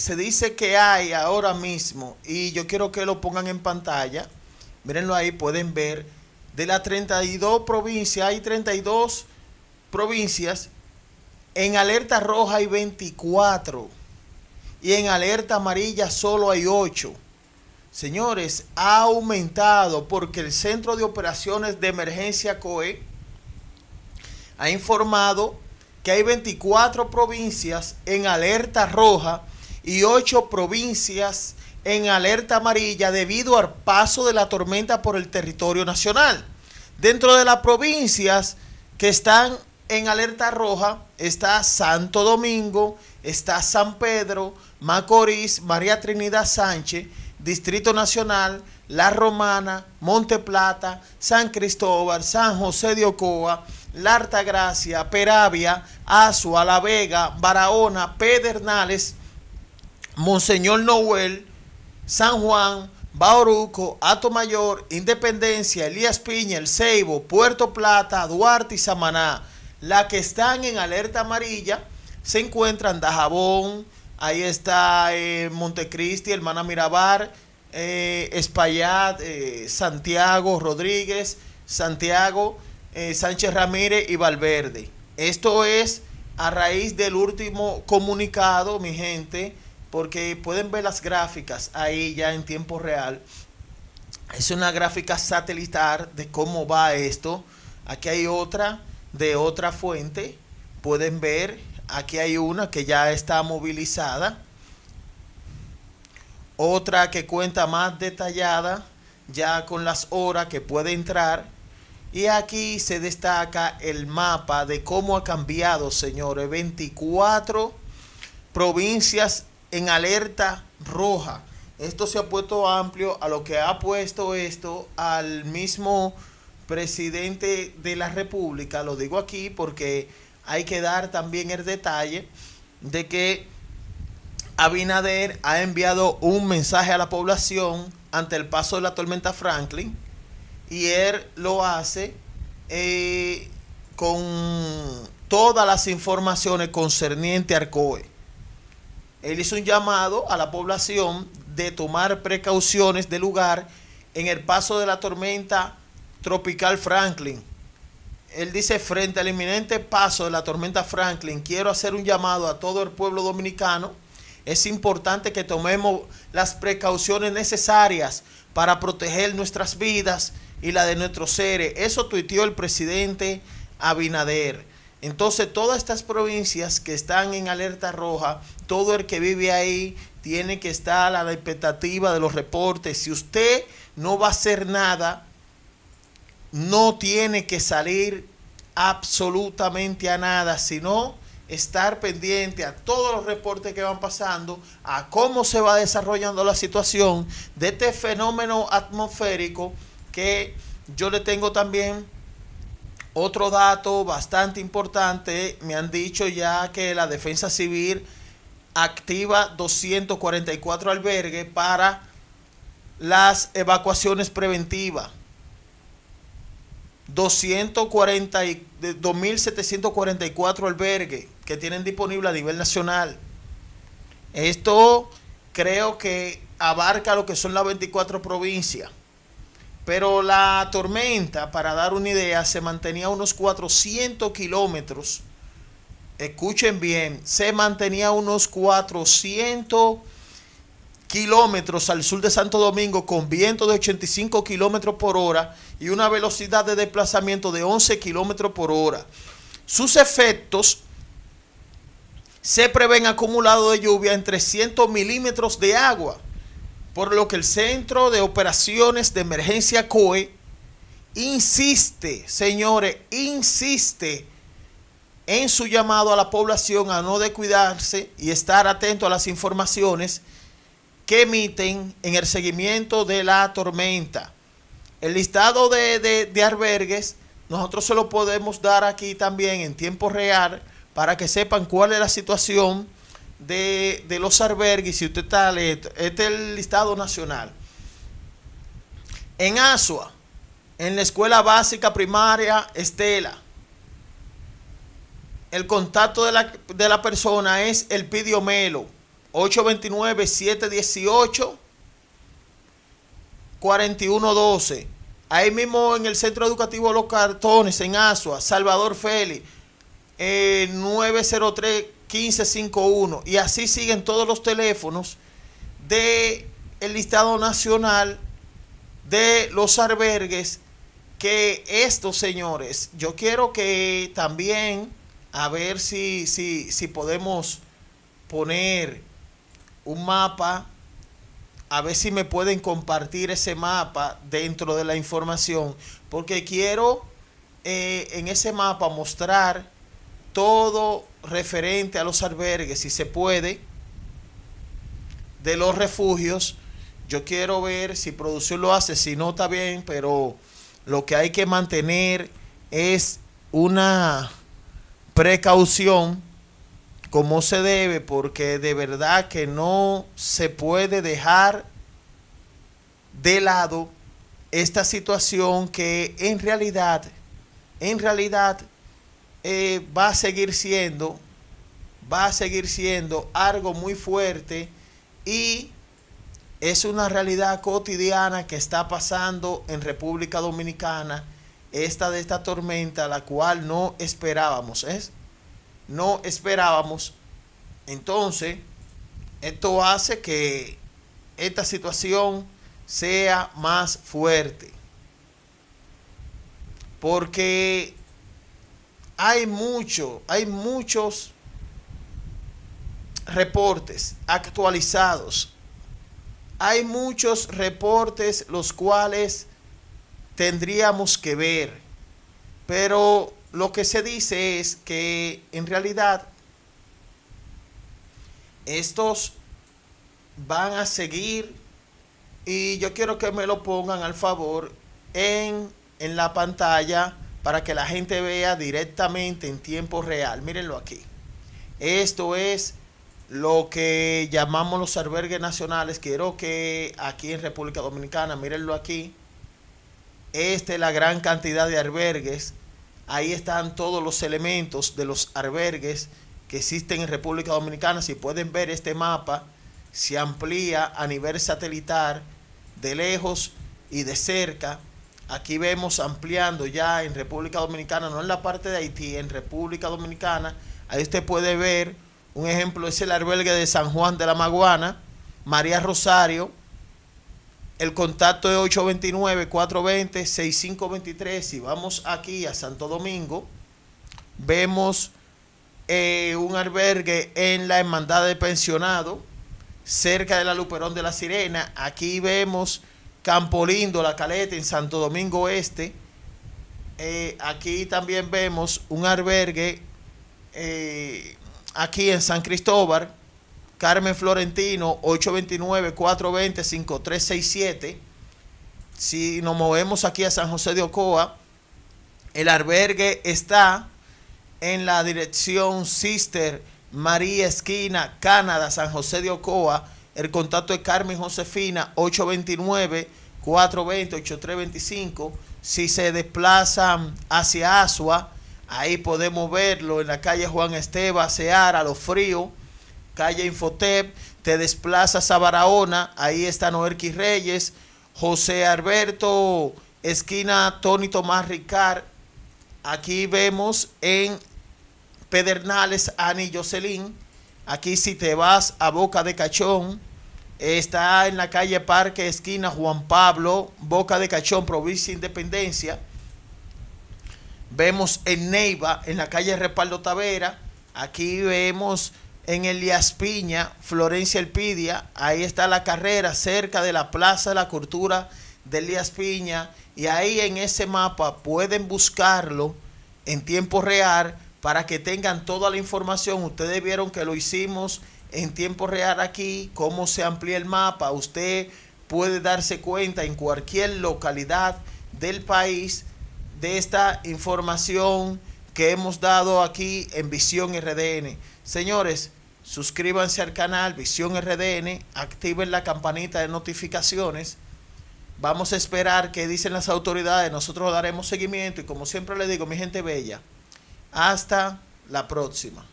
se dice que hay ahora mismo, y yo quiero que lo pongan en pantalla, mírenlo ahí, pueden ver, de las 32 provincias, hay 32 provincias en alerta roja hay 24 y en alerta amarilla solo hay 8. Señores, ha aumentado porque el Centro de Operaciones de Emergencia COE ha informado que hay 24 provincias en alerta roja y ocho provincias en alerta amarilla debido al paso de la tormenta por el territorio nacional. Dentro de las provincias que están en alerta roja está Santo Domingo, está San Pedro, Macorís, María Trinidad Sánchez, Distrito Nacional, La Romana, Monte Plata, San Cristóbal, San José de Ocoa, La Gracia, Peravia, Azua, La Vega, Barahona, Pedernales, Monseñor Noel, San Juan, Bauruco, Atomayor, Mayor, Independencia, Elías Piña, El Ceibo, Puerto Plata, Duarte y Samaná. la que están en alerta amarilla se encuentran Dajabón, ahí está eh, Montecristi, Hermana Mirabar, eh, Espaillat, eh, Santiago Rodríguez, Santiago eh, Sánchez Ramírez y Valverde. Esto es a raíz del último comunicado, mi gente, porque pueden ver las gráficas ahí ya en tiempo real. Es una gráfica satelital de cómo va esto. Aquí hay otra de otra fuente. Pueden ver, aquí hay una que ya está movilizada. Otra que cuenta más detallada, ya con las horas que puede entrar. Y aquí se destaca el mapa de cómo ha cambiado, señores. 24 provincias en alerta roja. Esto se ha puesto amplio a lo que ha puesto esto al mismo presidente de la República. Lo digo aquí porque hay que dar también el detalle de que Abinader ha enviado un mensaje a la población ante el paso de la tormenta Franklin y él lo hace eh, con todas las informaciones concernientes a él hizo un llamado a la población de tomar precauciones de lugar en el paso de la tormenta tropical Franklin. Él dice, frente al inminente paso de la tormenta Franklin, quiero hacer un llamado a todo el pueblo dominicano. Es importante que tomemos las precauciones necesarias para proteger nuestras vidas y la de nuestros seres. Eso tuiteó el presidente Abinader. Entonces todas estas provincias que están en alerta roja, todo el que vive ahí tiene que estar a la expectativa de los reportes. Si usted no va a hacer nada, no tiene que salir absolutamente a nada, sino estar pendiente a todos los reportes que van pasando, a cómo se va desarrollando la situación de este fenómeno atmosférico que yo le tengo también otro dato bastante importante, me han dicho ya que la Defensa Civil activa 244 albergues para las evacuaciones preventivas. 2.744 albergues que tienen disponibles a nivel nacional. Esto creo que abarca lo que son las 24 provincias. Pero la tormenta, para dar una idea, se mantenía unos 400 kilómetros. Escuchen bien, se mantenía unos 400 kilómetros al sur de Santo Domingo con viento de 85 kilómetros por hora y una velocidad de desplazamiento de 11 kilómetros por hora. Sus efectos se prevén acumulado de lluvia en 300 milímetros de agua por lo que el Centro de Operaciones de Emergencia COE insiste, señores, insiste en su llamado a la población a no descuidarse y estar atento a las informaciones que emiten en el seguimiento de la tormenta. El listado de, de albergues nosotros se lo podemos dar aquí también en tiempo real para que sepan cuál es la situación de, los albergues, si usted está, este es el listado nacional. En Asua, en la escuela básica primaria Estela, el contacto de la, persona es el pidio melo 829-718-4112. Ahí mismo en el Centro Educativo Los Cartones, en Asua, Salvador Félix, eh, 903 1551 y así siguen todos los teléfonos de el listado nacional de los albergues que estos señores, yo quiero que también a ver si, si, si podemos poner un mapa, a ver si me pueden compartir ese mapa dentro de la información, porque quiero eh, en ese mapa mostrar todo referente a los albergues, si se puede, de los refugios. Yo quiero ver si producción lo hace, si no está bien, pero lo que hay que mantener es una precaución como se debe, porque de verdad que no se puede dejar de lado esta situación que en realidad, en realidad eh, va a seguir siendo, va a seguir siendo algo muy fuerte y es una realidad cotidiana que está pasando en República Dominicana, esta de esta tormenta, la cual no esperábamos, ¿es? No esperábamos. Entonces, esto hace que esta situación sea más fuerte. Porque hay mucho, hay muchos reportes actualizados. Hay muchos reportes los cuales tendríamos que ver. Pero lo que se dice es que en realidad estos van a seguir y yo quiero que me lo pongan al favor en, en la pantalla para que la gente vea directamente en tiempo real. Mírenlo aquí. Esto es lo que llamamos los albergues nacionales. Quiero que aquí en República Dominicana, mírenlo aquí. Esta es la gran cantidad de albergues. Ahí están todos los elementos de los albergues que existen en República Dominicana. Si pueden ver este mapa, se amplía a nivel satelital, de lejos y de cerca Aquí vemos ampliando ya en República Dominicana, no en la parte de Haití, en República Dominicana. Ahí usted puede ver, un ejemplo es el albergue de San Juan de la Maguana, María Rosario. El contacto es 829-420-6523. Si vamos aquí a Santo Domingo, vemos eh, un albergue en la Hermandad de Pensionado, cerca de la Luperón de la Sirena. Aquí vemos Campo Lindo, La Caleta, en Santo Domingo Este. aquí también vemos un albergue eh, aquí en San Cristóbal, Carmen Florentino, 829-420-5367. Si nos movemos aquí a San José de Ocoa, el albergue está en la dirección Sister María Esquina, Canadá, San José de Ocoa, el contacto de Carmen Josefina, 829-420-8325. Si se desplazan hacia Asua, ahí podemos verlo en la calle Juan Esteba, Seara, Lo Frío, calle Infotep. Te desplazas a Barahona, ahí está Noerquis Reyes, José Alberto, esquina Tony Tomás Ricard. Aquí vemos en Pedernales, Ani Jocelyn. Aquí si te vas a Boca de Cachón, Está en la calle Parque, esquina Juan Pablo, Boca de Cachón, provincia Independencia. Vemos en Neiva, en la calle Repardo Tavera. Aquí vemos en Elías Piña, Florencia Elpidia. Ahí está la carrera, cerca de la Plaza de la Cultura de Elías Piña. Y ahí en ese mapa pueden buscarlo en tiempo real para que tengan toda la información. Ustedes vieron que lo hicimos en tiempo real aquí, cómo se amplía el mapa. Usted puede darse cuenta en cualquier localidad del país de esta información que hemos dado aquí en Visión RDN. Señores, suscríbanse al canal Visión RDN, activen la campanita de notificaciones. Vamos a esperar qué dicen las autoridades, nosotros daremos seguimiento y como siempre les digo, mi gente bella, hasta la próxima.